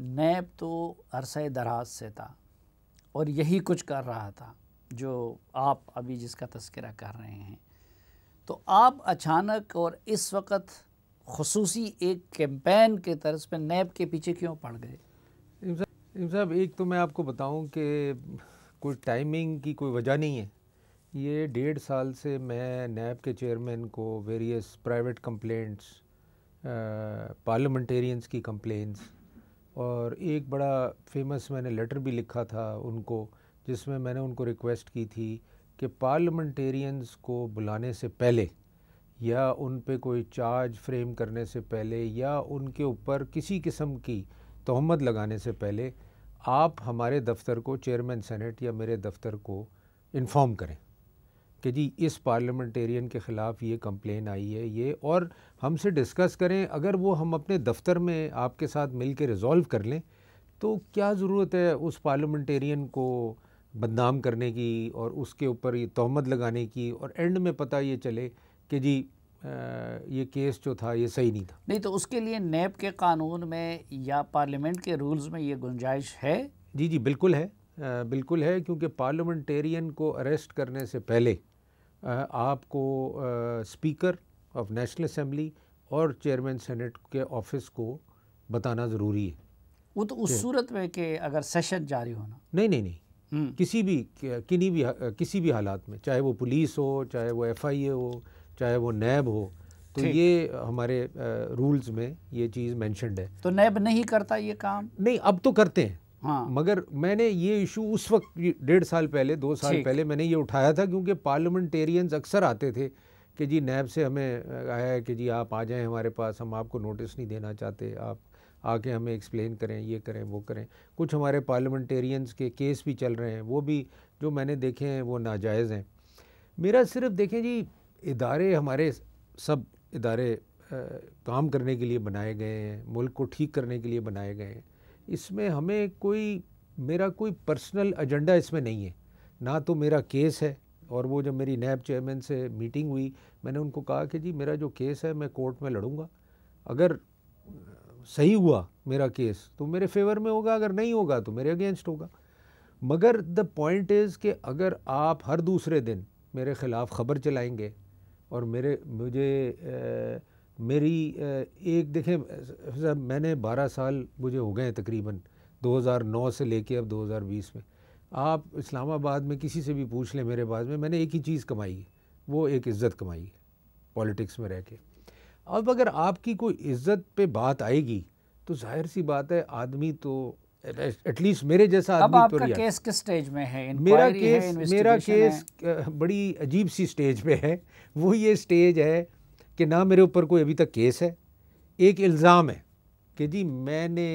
नैब तो अरसे दराज से था और यही कुछ कर रहा था जो आप अभी जिसका तस्करा कर रहे हैं तो आप अचानक और इस वक्त खसूसी एक कैंपेन के तर्ज पर नैब के पीछे क्यों पड़ गए इम साहब एक तो मैं आपको बताऊं कि कोई टाइमिंग की कोई वजह नहीं है ये डेढ़ साल से मैं नैब के चेयरमैन को वेरियस प्राइवेट कंप्लेंट्स पार्लियामेंटेरियंस की कंप्लेंट्स और एक बड़ा फेमस मैंने लेटर भी लिखा था उनको जिसमें मैंने उनको रिक्वेस्ट की थी कि पार्लियामेंटेरियंस को बुलाने से पहले या उन पे कोई चार्ज फ्रेम करने से पहले या उनके ऊपर किसी किस्म की तहमत लगाने से पहले आप हमारे दफ्तर को चेयरमैन सेनेट या मेरे दफ्तर को इन्फॉर्म करें कि जी इस पार्लियामेंटेरियन के ख़िलाफ़ ये कम्प्लेन आई है ये और हमसे डिस्कस करें अगर वो हम अपने दफ्तर में आपके साथ मिल के रिज़ॉल्व कर लें तो क्या ज़रूरत है उस पार्लियामेंटेरियन को बदनाम करने की और उसके ऊपर ये तहमत लगाने की और एंड में पता ये चले कि जी आ, ये केस जो था ये सही नहीं था नहीं तो उसके लिए नैब के कानून में या पार्लियामेंट के रूल्स में ये गुंजाइश है जी जी बिल्कुल है आ, बिल्कुल है क्योंकि पार्लियामेंटेरियन को अरेस्ट करने से पहले आपको स्पीकर ऑफ नेशनल असम्बली और चेयरमैन सेनेट के ऑफिस को बताना ज़रूरी है वो तो उस सूरत में कि अगर सेशन जारी होना नहीं नहीं नहीं हम्म। किसी भी किन्हीं भी किसी भी हालात में चाहे वो पुलिस हो चाहे वो एफआईए हो चाहे वो नैब हो तो ये हमारे रूल्स में ये चीज़ मैंशनड है तो नैब नहीं करता ये काम नहीं अब तो करते हैं हाँ मगर मैंने ये इशू उस वक्त डेढ़ साल पहले दो साल पहले मैंने ये उठाया था क्योंकि पार्लियामेंटेरियंस अक्सर आते थे कि जी नैब से हमें आया है कि जी आप आ जाएं हमारे पास हम आपको नोटिस नहीं देना चाहते आप आके हमें एक्सप्लेन करें ये करें वो करें कुछ हमारे पार्लियामेंटेरियंस के केस भी चल रहे हैं वो भी जो मैंने देखे हैं वो नाजायज़ हैं मेरा सिर्फ देखें जी इदारे हमारे सब इदारे आ, काम करने के लिए बनाए गए हैं मुल्क को ठीक करने के लिए बनाए गए हैं इसमें हमें कोई मेरा कोई पर्सनल एजेंडा इसमें नहीं है ना तो मेरा केस है और वो जब मेरी नैब चेयरमैन से मीटिंग हुई मैंने उनको कहा कि जी मेरा जो केस है मैं कोर्ट में लड़ूंगा अगर सही हुआ मेरा केस तो मेरे फेवर में होगा अगर नहीं होगा तो मेरे अगेंस्ट होगा मगर द पॉइंट इज़ कि अगर आप हर दूसरे दिन मेरे ख़िलाफ़ ख़बर चलाएंगे और मेरे मुझे मेरी एक देखें मैंने 12 साल मुझे हो गए हैं तकरीबन 2009 से लेके अब 2020 में आप इस्लामाबाद में किसी से भी पूछ लें मेरे बाद में मैंने एक ही चीज़ कमाई है वो एक इज़्ज़त कमाई है पॉलिटिक्स में रह के अब अगर आपकी कोई इज़्ज़त पे बात आएगी तो जाहिर सी बात है आदमी तो एटलीस्ट मेरे जैसा आदमी तो आपका केस किस स्टेज में है मेरा केस है, मेरा केस बड़ी अजीब सी स्टेज पे है वो ये स्टेज है कि ना मेरे ऊपर कोई अभी तक केस है एक इल्ज़ाम है कि जी मैंने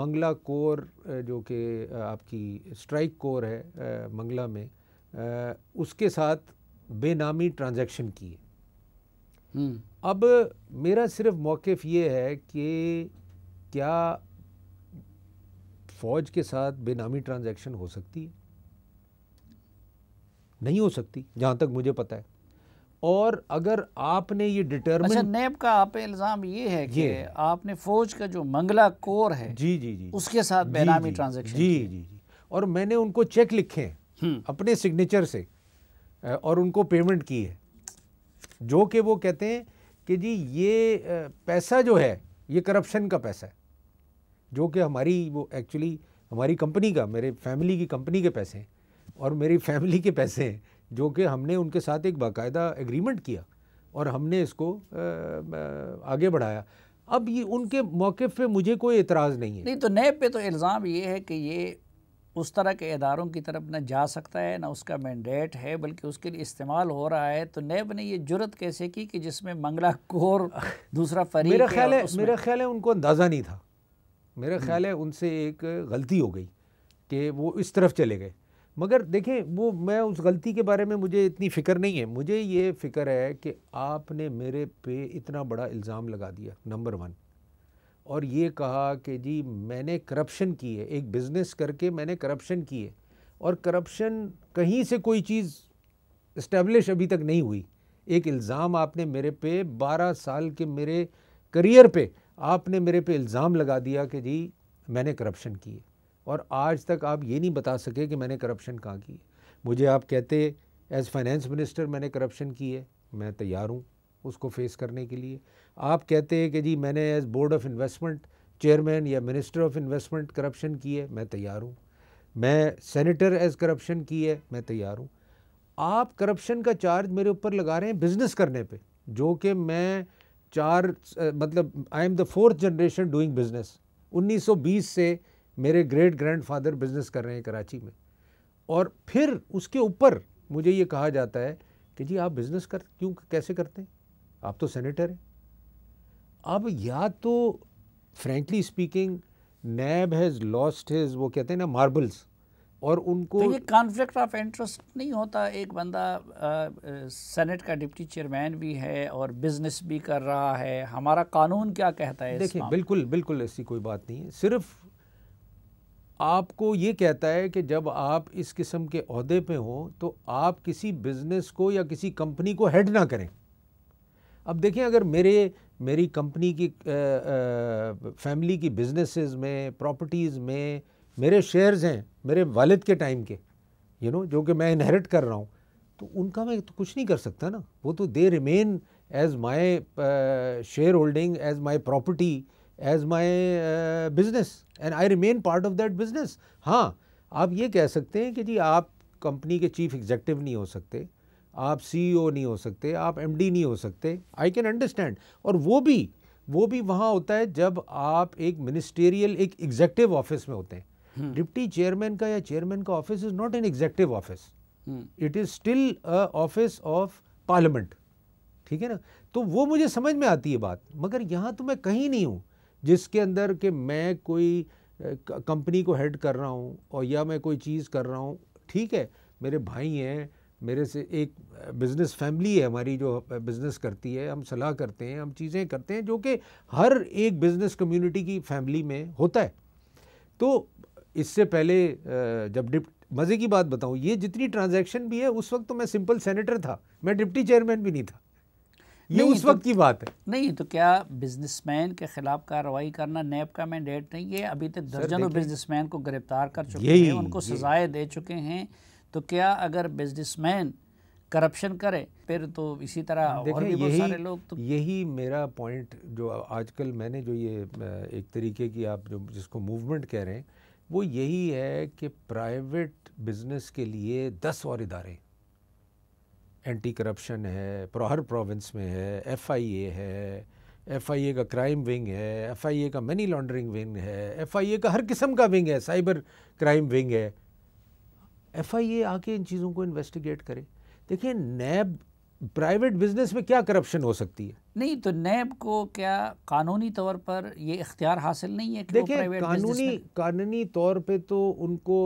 मंगला कोर जो कि आपकी स्ट्राइक कोर है मंगला में उसके साथ बेनामी ट्रांजैक्शन की है हम्म। अब मेरा सिर्फ मौक़ ये है कि क्या फ़ौज के साथ बेनामी ट्रांजैक्शन हो सकती है नहीं हो सकती जहाँ तक मुझे पता है और अगर आपने ये डिटर्मिन अच्छा नेब का आप इल्ज़ाम ये है कि ये। आपने फौज का जो मंगला कोर है जी जी जी उसके साथ बेनामी ट्रांजेक्शन जी जी जी और मैंने उनको चेक लिखे हैं हम्म। अपने सिग्नेचर से और उनको पेमेंट की है जो कि वो कहते हैं कि जी ये पैसा जो है ये करप्शन का पैसा है जो कि हमारी वो एक्चुअली हमारी कंपनी का मेरे फैमिली की कंपनी के पैसे हैं और मेरी फैमिली के पैसे हैं जो कि हमने उनके साथ एक बाकायदा एग्रीमेंट किया और हमने इसको आगे बढ़ाया अब ये उनके मौके पे मुझे कोई एतराज़ नहीं है नहीं तो नैब पे तो इल्ज़ाम ये है कि ये उस तरह के इदारों की तरफ ना जा सकता है ना उसका मैंडेट है बल्कि उसके लिए इस्तेमाल हो रहा है तो नैब ने ये जरूरत कैसे की कि जिसमें मंगला कोर दूसरा फरी मेरा ख्याल है मेरा ख्याल है उनको अंदाज़ा नहीं था मेरा हम्म। ख्याल है उनसे एक गलती हो गई कि वो इस तरफ चले गए मगर देखें वो मैं उस गलती के बारे में मुझे इतनी फ़िक्र नहीं है मुझे ये फ़िक्र है कि आपने मेरे पे इतना बड़ा इल्ज़ाम लगा दिया नंबर वन और ये कहा कि जी मैंने करप्शन की है एक बिज़नेस करके मैंने करप्शन की है और करप्शन कहीं से कोई चीज़ इस्टेब्लिश अभी तक नहीं हुई एक इल्ज़ाम आपने मेरे पे बारह साल के मेरे करियर पे आपने मेरे पे इल्ज़ाम लगा दिया कि जी मैंने करप्शन की है और आज तक आप ये नहीं बता सके कि मैंने करप्शन कहाँ की है मुझे आप कहते एज फाइनेंस मिनिस्टर मैंने करप्शन की है मैं तैयार हूँ उसको फेस करने के लिए आप कहते हैं कि जी मैंने as board of investment chairman या मिनिस्टर ऑफ इन्वेस्टमेंट करप्शन की है मैं तैयार हूँ मैं सेनेटर एज करप्शन की है मैं तैयार हूँ आप करप्शन का चार्ज मेरे ऊपर लगा रहे हैं बिज़नेस करने पे जो कि मैं चार मतलब I am the fourth generation doing business 1920 से मेरे ग्रेट ग्रैंडफादर बिजनेस कर रहे हैं कराची में और फिर उसके ऊपर मुझे ये कहा जाता है कि जी आप बिजनेस कर क्यों कैसे करते हैं आप तो सेनेटर हैं अब या तो frankly speaking NAB has lost his वो कहते हैं ना मार्बल्स और उनको तो ये कॉन्फ्लिक्ट ऑफ इंटरेस्ट नहीं होता एक बंदा सेनेट का डिप्टी चेयरमैन भी है और बिजनेस भी कर रहा है हमारा कानून क्या कहता है देखिए बिल्कुल बिल्कुल ऐसी कोई बात नहीं है सिर्फ आपको ये कहता है कि जब आप इस किस्म के अहदे पे हो तो आप किसी बिज़नेस को या किसी कंपनी को हेड ना करें अब देखें अगर मेरे मेरी कंपनी की फैमिली की बिजनेसेस में प्रॉपर्टीज़ में मेरे शेयर्स हैं मेरे वालिद के टाइम के यू नो जो कि मैं इनहेरिट कर रहा हूँ तो उनका मैं तो कुछ नहीं कर सकता ना वो तो they remain as my shareholding as my property as my business and I remain part of that business हाँ आप ये कह सकते हैं कि जी आप कंपनी के चीफ एग्जेक्टिव नहीं हो सकते आप सीईओ e नहीं हो सकते आप एमडी नहीं हो सकते आई कैन अंडरस्टैंड और वो भी वो भी वहाँ होता है जब आप एक मिनिस्टेरियल एक एग्जेक्टिव ऑफिस में होते हैं डिप्टी हम्म। चेयरमैन का या चेयरमैन का office is not an executive office it is still office of parliament ठीक है ना तो वो मुझे समझ में आती है बात मगर यहाँ तो मैं कहीं नहीं हूँ जिसके अंदर कि मैं कोई कंपनी को हेड कर रहा हूँ और या मैं कोई चीज़ कर रहा हूँ ठीक है मेरे भाई हैं मेरे से एक बिज़नेस फैमिली है हमारी जो बिज़नेस करती है हम सलाह करते हैं हम चीज़ें करते हैं जो कि हर एक बिज़नेस कम्युनिटी की फैमिली में होता है तो इससे पहले जब डिप मज़े की बात बताऊँ ये जितनी ट्रांजैक्शन भी है उस वक्त तो मैं सिंपल सेनेटर था मैं डिप्टी चेयरमैन भी नहीं था ये उस तो, वक्त की बात है नहीं तो क्या बिजनेसमैन के खिलाफ कार्रवाई करना नैब का मैंडेट नहीं है अभी तक दर्जनों बिजनेसमैन को गिरफ्तार कर चुके हैं उनको सजाएं दे चुके हैं तो क्या अगर बिजनेसमैन करप्शन करे फिर तो इसी तरह और भी बहुत सारे लोग तो यही मेरा पॉइंट जो आजकल मैंने जो ये एक तरीके की आप जो जिसको मूवमेंट कह रहे हैं वो यही है कि प्राइवेट बिजनेस के लिए दस और इदारे एंटी करप्शन है हर प्रोविंस में है एफआईए है एफआईए का क्राइम विंग है एफआईए का मनी लॉन्ड्रिंग विंग है एफआईए का हर किस्म का विंग है साइबर क्राइम विंग है एफआईए आके इन चीज़ों को इन्वेस्टिगेट करे देखिए नैब प्राइवेट बिजनेस में क्या करप्शन हो सकती है नहीं तो नैब को क्या कानूनी तौर पर ये इख्तियार हासिल नहीं है कि देखिए कानूनी कानूनी तौर पे तो उनको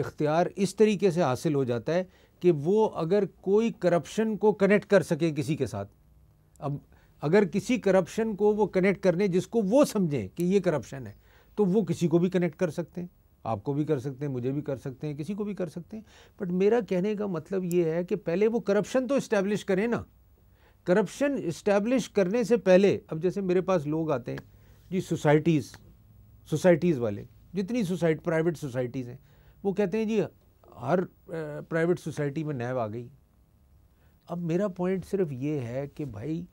इख्तियार इस तरीके से हासिल हो जाता है कि वो अगर कोई करप्शन को कनेक्ट कर सके किसी के साथ अब अगर किसी करप्शन को वो कनेक्ट करने जिसको वो समझें कि ये करप्शन है तो वो किसी को भी कनेक्ट कर सकते हैं आपको भी कर सकते हैं मुझे भी कर सकते हैं किसी को भी कर सकते हैं बट मेरा कहने का मतलब ये है कि पहले वो करप्शन तो इस्टेब्लिश करें ना करप्शन इस्टेब्लिश करने से पहले अब जैसे मेरे पास लोग आते हैं जी सोसाइटीज़ सोसाइटीज़ वाले जितनी सोसाइट प्राइवेट सोसाइटीज़ हैं वो कहते हैं जी हर प्राइवेट सोसाइटी में नैब आ गई अब मेरा पॉइंट सिर्फ ये है कि भाई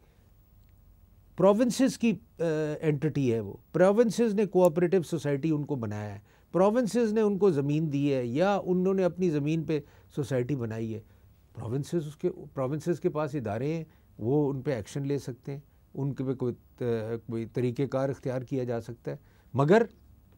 प्रोविंसेस की एंटिटी है वो प्रोविंसेस ने कोऑपरेटिव सोसाइटी उनको बनाया है प्रोविंसेस ने उनको ज़मीन दी है या उन्होंने अपनी ज़मीन पे सोसाइटी बनाई है प्रोविंसेस उसके प्रोविंसेस के पास इदारे हैं वो उन पर एक्शन ले सकते हैं उनके पे कोई कोई तरीक़ेकार अख्तियार किया जा सकता है मगर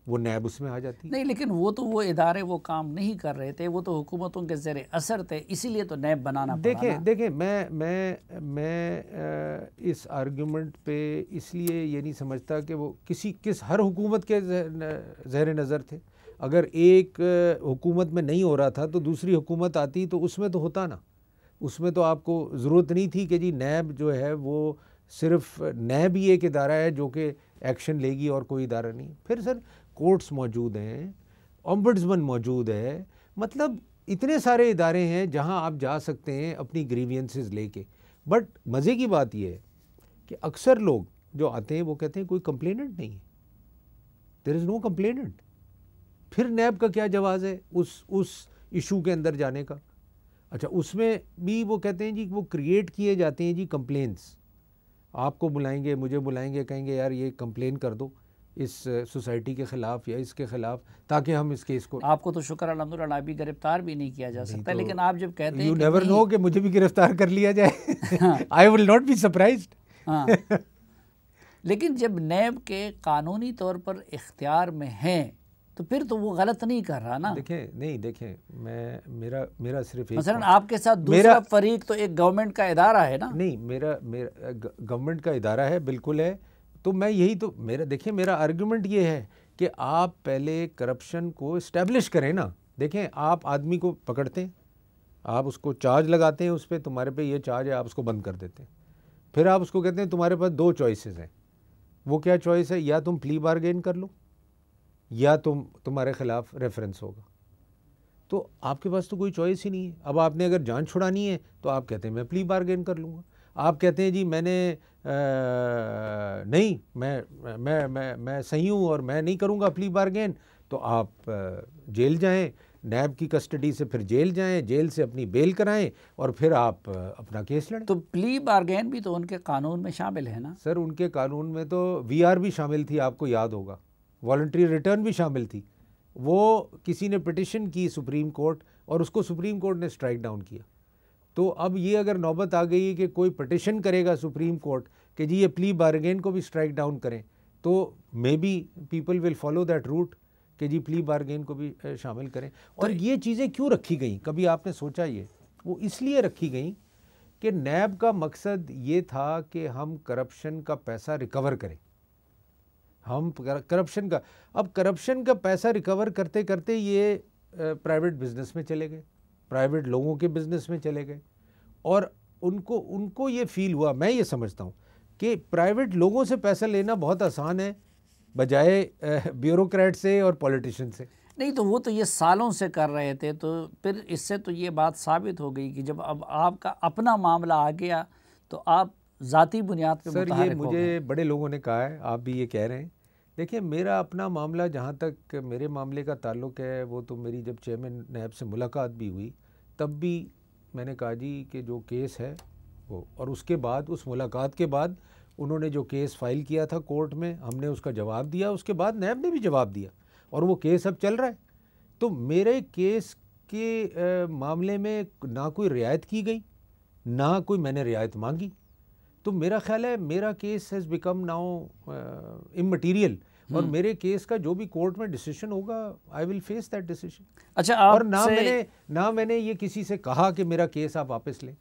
वो नैब उसमें आ जाती नहीं लेकिन वो तो वो इदारे वो काम नहीं कर रहे थे वो तो हुकूमतों के जर असर थे इसीलिए तो नैब बनाना देखें देखें मैं मैं मैं इस आर्गूमेंट पे इसलिए ये नहीं समझता कि वो किसी किस हर हुकूमत के जहर नज़र थे अगर एक हुकूमत में नहीं हो रहा था तो दूसरी हुकूमत आती तो उसमें तो होता ना उसमें तो आपको ज़रूरत नहीं थी कि जी नैब जो है वो सिर्फ नैब ही एक इदारा है जो कि एक्शन लेगी और कोई इदारा नहीं फिर सर कोर्ट्स मौजूद हैं ऑम्बड्समन मौजूद है मतलब इतने सारे इदारे हैं जहां आप जा सकते हैं अपनी ग्रीवियंसेस लेके बट मज़े की बात यह है कि अक्सर लोग जो आते हैं वो कहते हैं कोई कंप्लेनेंट नहीं है देर इज़ नो कंप्लेनेंट फिर नैब का क्या जवाब है उस उस इशू के अंदर जाने का अच्छा उसमें भी वो कहते हैं जी वो क्रिएट किए जाते हैं जी कंप्लेंट्स आपको बुलाएंगे मुझे बुलाएंगे कहेंगे यार ये कंप्लेन कर दो इस सोसाइटी के ख़िलाफ़ या इसके ख़िलाफ़ ताकि हम इस केस को आपको तो शुक्र अलहमदुल्ला अभी गिरफ्तार भी नहीं किया जा सकता तो लेकिन आप जब कहते हैं यू नेवर नो कि मुझे भी गिरफ़्तार कर लिया जाए I will not be surprise लेकिन जब नैब के कानूनी तौर पर इख्तियार में हैं तो फिर तो वो गलत नहीं कर रहा ना देखें नहीं देखें मैं मेरा मेरा सिर्फ एक मसलन आपके साथ दूसरा मेरा फरीक तो एक गवर्नमेंट का इदारा है ना नहीं मेरा मेरा गवर्नमेंट का इदारा है बिल्कुल है तो मैं यही तो मेरा देखिए मेरा आर्ग्यूमेंट ये है कि आप पहले करप्शन को इस्टेब्लिश करें ना देखें आप आदमी को पकड़ते हैं आप उसको चार्ज लगाते हैं उस पर तुम्हारे पे ये चार्ज है आप उसको बंद कर देते हैं फिर आप उसको कहते हैं तुम्हारे पास दो चॉइसेस हैं वो क्या चॉइस है या तुम प्ली बारगेन कर लो या तुम तुम्हारे ख़िलाफ़ रेफरेंस होगा तो आपके पास तो कोई चॉइस ही नहीं है अब आपने अगर जान छुड़ानी है तो आप कहते हैं मैं प्ली बारगेन कर लूँगा आप कहते हैं जी मैंने आ, नहीं मैं मैं मैं मैं सही हूँ और मैं नहीं करूँगा प्ली बारगेन तो आप जेल जाएं नैब की कस्टडी से फिर जेल जाएं जेल से अपनी बेल कराएं और फिर आप अपना केस लड़ें तो प्ली बारगेन भी तो उनके कानून में शामिल है ना सर उनके कानून में तो वीआर भी शामिल थी आपको याद होगा वॉल्ट्री रिटर्न भी शामिल थी वो किसी ने पिटिशन की सुप्रीम कोर्ट और उसको सुप्रीम कोर्ट ने स्ट्राइक डाउन किया तो अब ये अगर नौबत आ गई है कि कोई पटिशन करेगा सुप्रीम कोर्ट कि जी ये प्ली बारगेन को भी स्ट्राइक डाउन करें तो maybe people will follow that route कि जी प्ली बारगेन को भी शामिल करें और तो ये चीज़ें क्यों रखी गई कभी आपने सोचा ये वो इसलिए रखी गई कि नैब का मकसद ये था कि हम करप्शन का पैसा रिकवर करें हम करप्शन का अब करप्शन का पैसा रिकवर करते करते ये प्राइवेट बिजनेस में चले गए प्राइवेट लोगों के बिजनेस में चले गए और उनको उनको ये फील हुआ मैं ये समझता हूँ कि प्राइवेट लोगों से पैसा लेना बहुत आसान है बजाय ब्यूरोक्रेट से और पॉलिटिशन से नहीं तो वो तो ये सालों से कर रहे थे तो फिर इससे तो ये बात साबित हो गई कि जब अब आपका अपना मामला आ गया तो आप ज़ाती बुनियाद पर सर ये मुझे बड़े लोगों ने कहा है आप भी ये कह रहे हैं देखिए मेरा अपना मामला जहाँ तक मेरे मामले का ताल्लुक है वो तो मेरी जब चेयरमैन नैब से मुलाकात भी हुई तब भी मैंने कहा जी कि जो केस है वो और उसके बाद उस मुलाकात के बाद उन्होंने जो केस फाइल किया था कोर्ट में हमने उसका जवाब दिया उसके बाद नैब ने भी जवाब दिया और वो केस अब चल रहा है तो मेरे केस के आ, मामले में ना कोई रियायत की गई ना कोई मैंने रियायत मांगी तो मेरा ख्याल है मेरा case has become now immaterial और हम्म। मेरे केस का जो भी कोर्ट में डिसीजन होगा I will face that decision अच्छा और ना मैंने ना मैंने ये किसी से कहा कि मेरा केस आप वापस लें